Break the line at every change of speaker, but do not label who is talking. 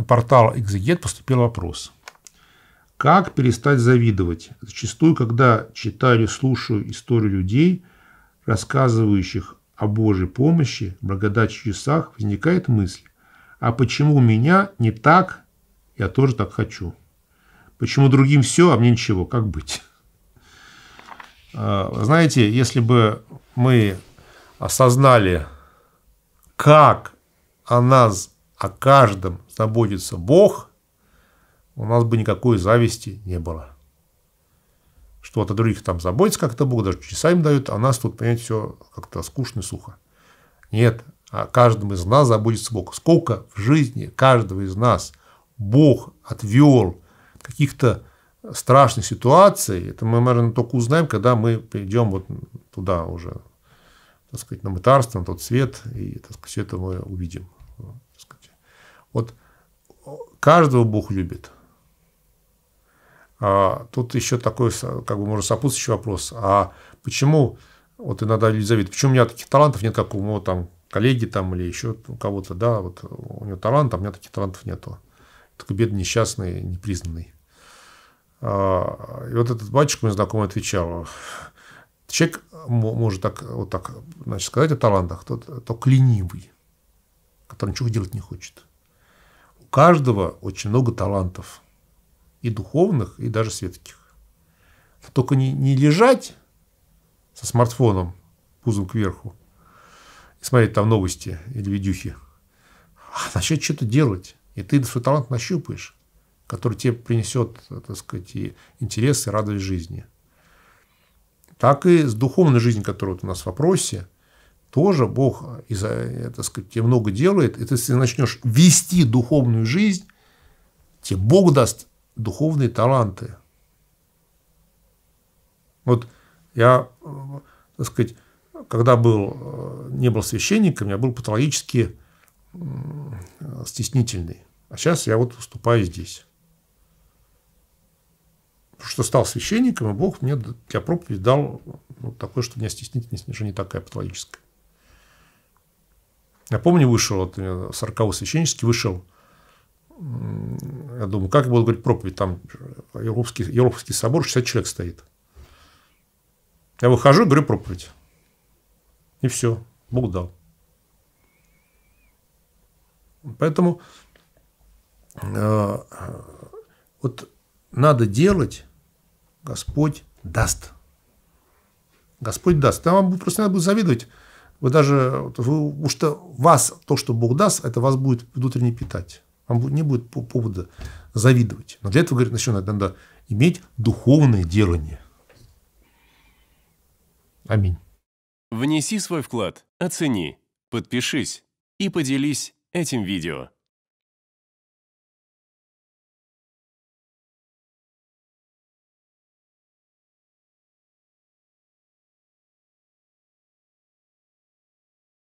На портал «Экзегет» поступил вопрос. Как перестать завидовать? Зачастую, когда читаю или слушаю историю людей, рассказывающих о Божьей помощи, благодати чудесах, возникает мысль, а почему у меня не так, я тоже так хочу? Почему другим все, а мне ничего? Как быть? А, знаете, если бы мы осознали, как о нас о каждом заботится Бог, у нас бы никакой зависти не было. Что-то других там заботится как-то Бог, даже часа им дают, а нас тут, понимаете, все как-то скучно и сухо. Нет, о каждом из нас заботится Бог. Сколько в жизни каждого из нас Бог отвел каких-то страшных ситуаций, это мы, наверное, только узнаем, когда мы придем вот туда уже, так сказать, на мытарство, на тот свет, и так сказать, все это мы увидим. Вот э, каждого Бог любит. А, тут еще такой, как бы, может, сопутствующий вопрос. А почему, вот иногда люди завидуют, почему у меня таких талантов нет, как у моего там коллеги там или еще у кого-то, да, вот у него талант, а у меня таких талантов нету. Такой бедный, несчастный, непризнанный. А, и вот этот батюшка мне знакомый отвечал, человек может так, вот так значит, сказать о талантах, тот, только ленивый, который ничего делать не хочет – каждого очень много талантов. И духовных, и даже светских. Но только не, не лежать со смартфоном пузом кверху и смотреть там новости или видюхи, а начать что-то делать. И ты свой талант нащупаешь, который тебе принесет, так сказать, и интерес, и радость жизни. Так и с духовной жизнью, которая вот у нас в вопросе – тоже Бог э, из, это сказать, тебе много делает. И ты, если начнешь вести духовную жизнь, тебе Бог даст духовные таланты. Вот я, э, так сказать, когда был, э, не был священником, я был патологически стеснительный. А сейчас я вот выступаю здесь. Потому что стал священником, и Бог мне для проповеди дал вот ну, такое, что у меня стеснительность уже не такая патологическая. Я помню, вышел, от меня э, 40 священнический вышел. Я думаю, как я буду говорить проповедь, там Европский, Европский собор, 60 человек стоит. Я выхожу, говорю проповедь. И все, Бог дал. Поэтому э, вот надо делать, Господь даст. Господь даст. Там вам просто надо будет завидовать вы даже, вы, потому что вас, то, что Бог даст, это вас будет внутренне питать. Вам не будет повода завидовать. Но для этого, говорит, еще надо, надо иметь духовное делание. Аминь. Внеси свой вклад, оцени, подпишись и поделись этим видео.